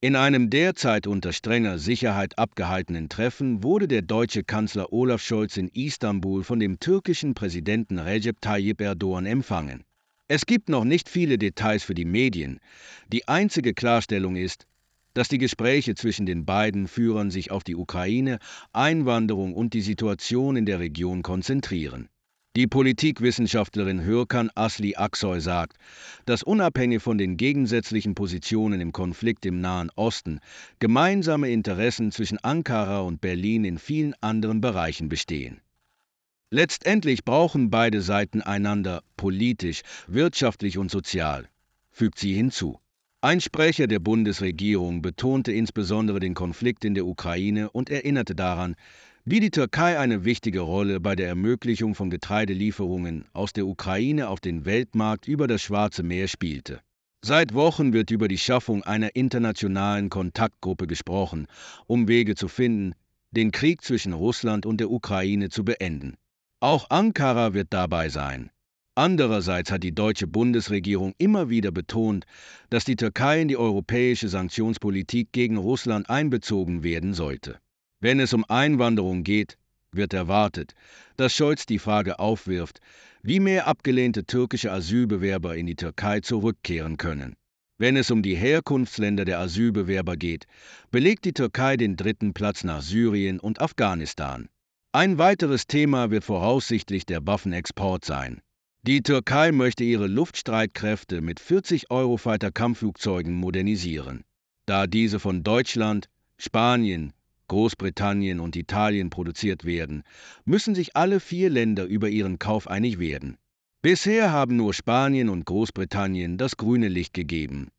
In einem derzeit unter strenger Sicherheit abgehaltenen Treffen wurde der deutsche Kanzler Olaf Scholz in Istanbul von dem türkischen Präsidenten Recep Tayyip Erdogan empfangen. Es gibt noch nicht viele Details für die Medien. Die einzige Klarstellung ist, dass die Gespräche zwischen den beiden Führern sich auf die Ukraine, Einwanderung und die Situation in der Region konzentrieren. Die Politikwissenschaftlerin Hürkan Asli Aksoy sagt, dass unabhängig von den gegensätzlichen Positionen im Konflikt im Nahen Osten gemeinsame Interessen zwischen Ankara und Berlin in vielen anderen Bereichen bestehen. Letztendlich brauchen beide Seiten einander politisch, wirtschaftlich und sozial, fügt sie hinzu. Ein Sprecher der Bundesregierung betonte insbesondere den Konflikt in der Ukraine und erinnerte daran, die die Türkei eine wichtige Rolle bei der Ermöglichung von Getreidelieferungen aus der Ukraine auf den Weltmarkt über das Schwarze Meer spielte. Seit Wochen wird über die Schaffung einer internationalen Kontaktgruppe gesprochen, um Wege zu finden, den Krieg zwischen Russland und der Ukraine zu beenden. Auch Ankara wird dabei sein. Andererseits hat die deutsche Bundesregierung immer wieder betont, dass die Türkei in die europäische Sanktionspolitik gegen Russland einbezogen werden sollte. Wenn es um Einwanderung geht, wird erwartet, dass Scholz die Frage aufwirft, wie mehr abgelehnte türkische Asylbewerber in die Türkei zurückkehren können. Wenn es um die Herkunftsländer der Asylbewerber geht, belegt die Türkei den dritten Platz nach Syrien und Afghanistan. Ein weiteres Thema wird voraussichtlich der Waffenexport sein. Die Türkei möchte ihre Luftstreitkräfte mit 40 Eurofighter Kampfflugzeugen modernisieren. Da diese von Deutschland, Spanien, Großbritannien und Italien produziert werden, müssen sich alle vier Länder über ihren Kauf einig werden. Bisher haben nur Spanien und Großbritannien das grüne Licht gegeben.